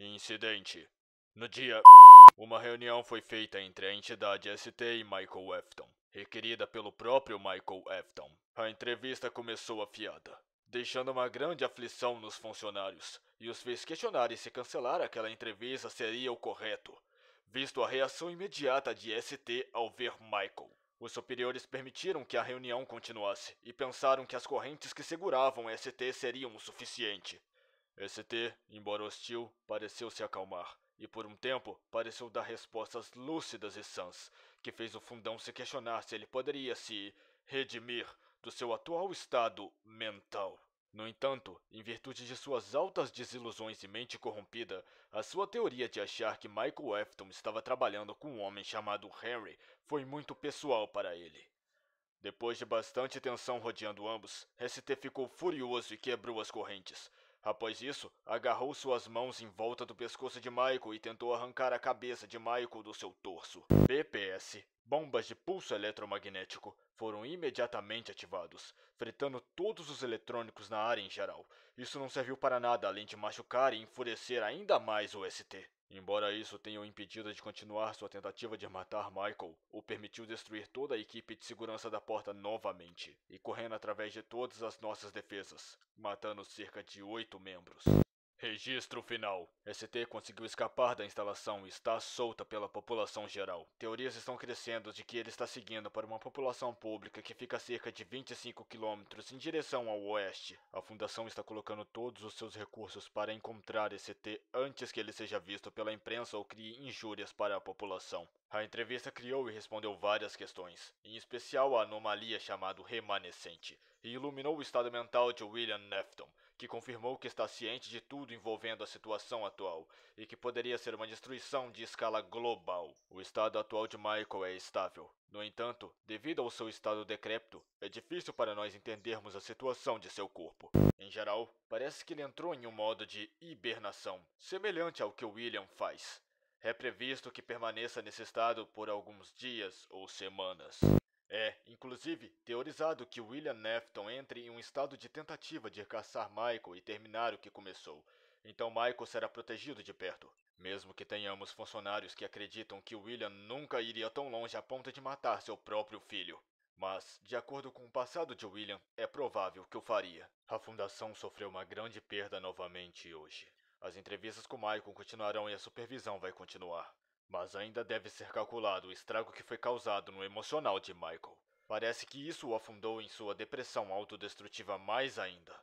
Incidente. No dia, uma reunião foi feita entre a entidade ST e Michael Afton, requerida pelo próprio Michael Afton. A entrevista começou afiada, deixando uma grande aflição nos funcionários, e os fez questionarem se cancelar aquela entrevista seria o correto, visto a reação imediata de ST ao ver Michael. Os superiores permitiram que a reunião continuasse e pensaram que as correntes que seguravam ST seriam o suficiente. ST, embora hostil, pareceu se acalmar, e por um tempo pareceu dar respostas lúcidas e sãs, que fez o fundão se questionar se ele poderia se redimir do seu atual estado mental. No entanto, em virtude de suas altas desilusões e mente corrompida, a sua teoria de achar que Michael Efton estava trabalhando com um homem chamado Henry foi muito pessoal para ele. Depois de bastante tensão rodeando ambos, ST ficou furioso e quebrou as correntes, Após isso, agarrou suas mãos em volta do pescoço de Michael e tentou arrancar a cabeça de Michael do seu torso. BPS bombas de pulso eletromagnético foram imediatamente ativados, fretando todos os eletrônicos na área em geral. Isso não serviu para nada além de machucar e enfurecer ainda mais o ST. Embora isso tenha o impedido de continuar sua tentativa de matar Michael, o permitiu destruir toda a equipe de segurança da porta novamente e correndo através de todas as nossas defesas, matando cerca de oito membros. Registro final. ST conseguiu escapar da instalação e está solta pela população geral. Teorias estão crescendo de que ele está seguindo para uma população pública que fica a cerca de 25 quilômetros em direção ao oeste. A fundação está colocando todos os seus recursos para encontrar ST antes que ele seja visto pela imprensa ou crie injúrias para a população. A entrevista criou e respondeu várias questões, em especial a anomalia chamada Remanescente, e iluminou o estado mental de William Nefton, que confirmou que está ciente de tudo envolvendo a situação atual e que poderia ser uma destruição de escala global. O estado atual de Michael é estável. No entanto, devido ao seu estado decrépito, é difícil para nós entendermos a situação de seu corpo. Em geral, parece que ele entrou em um modo de hibernação, semelhante ao que William faz. É previsto que permaneça nesse estado por alguns dias ou semanas. É, inclusive, teorizado que William Nefton entre em um estado de tentativa de caçar Michael e terminar o que começou. Então Michael será protegido de perto. Mesmo que tenhamos funcionários que acreditam que William nunca iria tão longe a ponto de matar seu próprio filho. Mas, de acordo com o passado de William, é provável que o faria. A fundação sofreu uma grande perda novamente hoje. As entrevistas com Michael continuarão e a supervisão vai continuar. Mas ainda deve ser calculado o estrago que foi causado no emocional de Michael. Parece que isso o afundou em sua depressão autodestrutiva mais ainda.